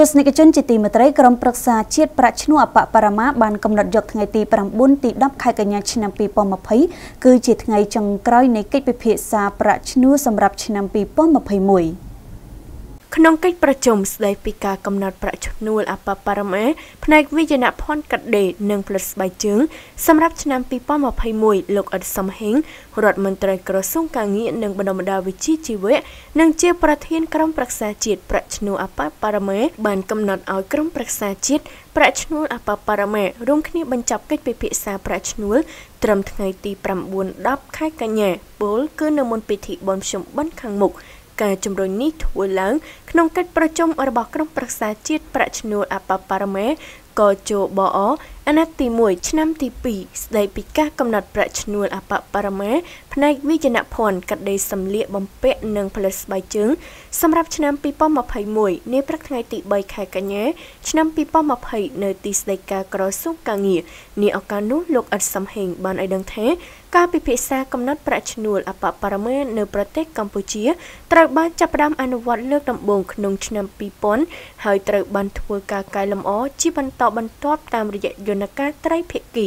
ទស្សនិកជនជាទីមេត្រីក្រុមប្រឹក្សាជាតិប្រាក់ឈ្នួលអបបរមាបានកំណត់យកថ្ងៃទី9ទី10ខែកញ្ញាឆ្នាំ2020គឺជាថ្ងៃចុងក្រោយនៃកិច្ចពិភាក្សាប្រាក់ឈ្នួលសម្រាប់ឆ្នាំ2021ក្នុងកិច្ចប្រជុំស្តីពីការកំណត់ប្រាក់ឈ្នួលអបបរមាផ្នែកវិជ្ជាភ័ណ្ឌកាត់ដេរនិងផលិតស្បែកជើងសម្រាប់ឆ្នាំ2021លោកអ៊ុតសំហេងរដ្ឋមន្ត្រីក្រសួងកាងារនិងបណ្ដុំបណ្ដាលវិជ្ជាជីវៈនិងជាប្រធានក្រុមប្រឹក្សាជាតិប្រាក់ឈ្នួលអបបរមាបានកំណត់ឲ្យក្រុមប្រឹក្សាជាតិប្រាក់ឈ្នួលអបបរមារួមគ្នាបញ្ចប់កិច្ចពិភាក្សាប្រាក់ឈ្នួលត្រឹមថ្ងៃទី9-10ខែកញ្ញាពលគឺនៅមុនពិធីបុណ្យភ្ជុំបិណ្ឌខាងមុខការជំរុញនេះធ្វើឡើងក្នុងកិច្ចប្រជុំរបស់ក្រុមប្រឹក្សាជាតិប្រាក់ឈ្នួលអបបរមេកជបអអាណត្តិទី1ឆ្នាំទី2ស្ដីពីការកំណត់ប្រាក់ឈ្នួល អបបរមាផ្នែកវិជ្ជាភ័ណ្ឌកាត់ដេរសម្លៀកបំពាក់និងផលិតស្បែកជើងសម្រាប់ឆ្នាំ2021នាព្រឹកថ្ងៃទី3ខែកញ្ញាឆ្នាំ2020នៅទីស្តីការក្រសួងកាងារនាឱកាសនោះលោកអ៊ិតសំហេងបានឲ្យដឹងថាការពិភាក្សាកំណត់ប្រាក់ឈ្នួលអបបរមានៅប្រទេសកម្ពុជាត្រូវបានចាប់ផ្ដើមអនុវត្តលើកដំបូងក្នុងឆ្នាំ2000ហើយត្រូវបានធ្វើការកែលម្អជាបន្តបន្ទាប់តាមរយៈយន្តនាការត្រីភាគី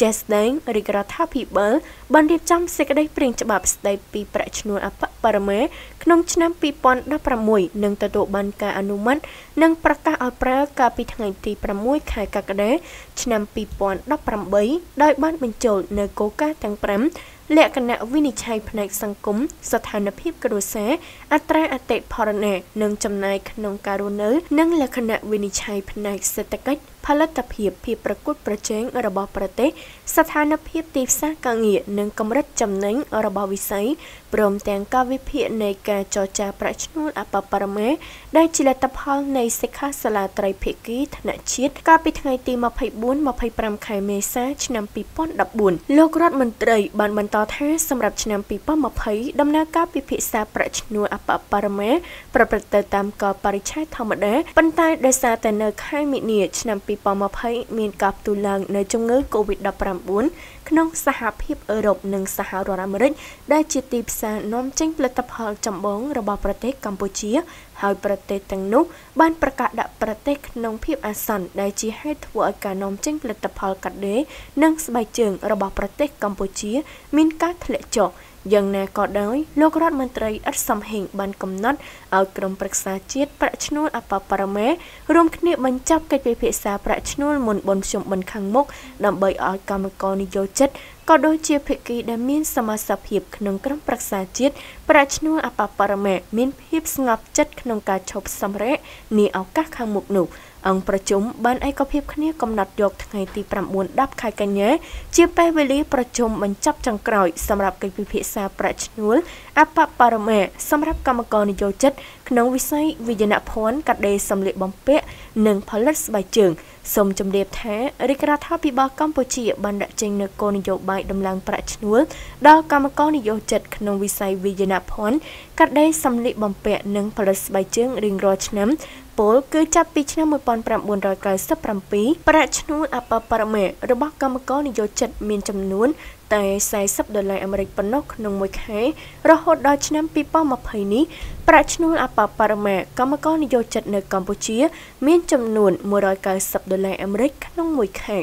ចេះស្ដែងរាជរដ្ឋាភិបាលបានរៀបចំសេចក្តីព្រាងច្បាប់ស្តីពីប្រាក់ឈ្នួលអបបរមាក្នុងឆ្នាំ2016និងទទួលបានការអនុម័តនិងប្រកាសឲ្យប្រើកាលពីថ្ងៃទី6ខែកក្កដាឆ្នាំ2018ដោយបានបញ្ចូលនៅគោលការណ៍ទាំង5លក្ខណៈវិនិច្ឆ័យផ្នែក សង្គមស្ថានភាពគ្រួសារអត្រាអតិផរណានិងចំណាយក្នុងការរស់នៅ និងលក្ខណៈវិនិច្ឆ័យផ្នែកសេដ្ឋកិច្ចផលិតភាពភាពប្រកួត ប្រជែងរបស់ប្រទេស ស្ថានភាព ទីផ្សារការងារនិងកម្រិតចំណេញរបស់វិស័យព្រមទាំងការវិភាគនៃការចរចា ប្រាក់ឈ្នួលអបបរមាដែលជាលទ្ធផល នៃសិក្ខាសាលាត្រីភាគីថ្នាក់ជាតិកាលពីថ្ងៃទី24-25ខែមេសាឆ្នាំ2014លោករដ្ឋមន្ត្រីបានបន្តថាសម្រាប់ឆ្នាំ2020ដំណើរការពិភាក្សាប្រាក់ឈ្នួលអបបរមាប្រព្រឹត្តទៅតាមកលបរិច្ឆេទធម្មតាប៉ុន្តែដោយសារតែនៅ ខែមីនាឆ្នាំ2000 2020មានការផ្ទុះឡើងនៃជំងឺ Covid-19 ក្នុងសហភាពអឺរ៉ុបនិងសហរដ្ឋអាមេរិកដែលជាទីផ្សារនាំចេញផលិតផលចម្បងរបស់ប្រទេសកម្ពុជាហើយប្រទេសទាំងនោះបានប្រកាសដាក់ប្រទេសក្នុងភាពអាសន្នដែលជាហេតុធ្វើឲ្យការនាំចេញផលិតផលកាត់ដេរនិងស្បែកជើងរបស់ប្រទេសកម្ពុជា មានការធ្លាក់ចុះយ៉ាងណាក៏ដោយលោករដ្ឋមន្ត្រីអ៊ិតសំហេង បានកំណត់ឲ្យក្រុមប្រឹក្សាជាតិប្រាក់ឈ្នួលអបបរមារួមគ្នាបញ្ចប់កិច្ចពិភាក្សាប្រាក់ឈ្នួលមុនបុណ្យភ្ជុំបិណ្ឌខាងមុខដើម្បីឲ្យកម្មករនិយោជិតក៏ដូចជាភិក្ខីដែលមានសមាជិកភាពក្នុងក្រុមប្រឹក្សាជាតិប្រាក់ឈ្នួលអបបរមាមានភាពស្ងប់ចិត្តក្នុងការឈប់សម្រាកនាឱកាសខាងមុខនោះ។អង្គប្រជុំបានឯកភាពគ្នាកំណត់យកថ្ងៃទី9 10ខែកញ្ញាជាពេលវេលាប្រជុំបញ្ចប់ចុងក្រោយសម្រាប់កិច្ចពិភាក្សាប្រាក់ឈ្នួលអបបរមាសម្រាប់កម្មករនិយោជិតក្នុងវិស័យវិញ្ញាណភ័ណ្ឌកាដេសម្លៀកបំពាក់និងផលិតស្បែកជើងសូមជម្រាបថារាជរដ្ឋាភិបាលកម្ពុជាបានដាក់ចេញនូវគោលនយោបាយដំឡើងប្រាក់ឈ្នួលដល់កម្មករនិយោជិតក្នុងវិស័យវិញ្ញាណភ័ណ្ឌកាត់ដេរសម្លៀកបំពាក់និងផលិតស្បែកជើងរៀងរាល់ឆ្នាំពលគឺចាប់ពីឆ្នាំ1997ប្រាក់ឈ្នួលអបបរមារបស់កម្មករនិយោជិតមានចំនួន តែ40ដុល្លារអាមេរិកប៉ុណ្ណោះក្នុងមួយខែរហូតដល់ឆ្នាំ2020នេះប្រាក់ឈ្នួលអបបរមាកម្មករនិយោជិត នៅកម្ពុជា មានចំនួន190ដុល្លារអាមេរិកក្នុងមួយខែ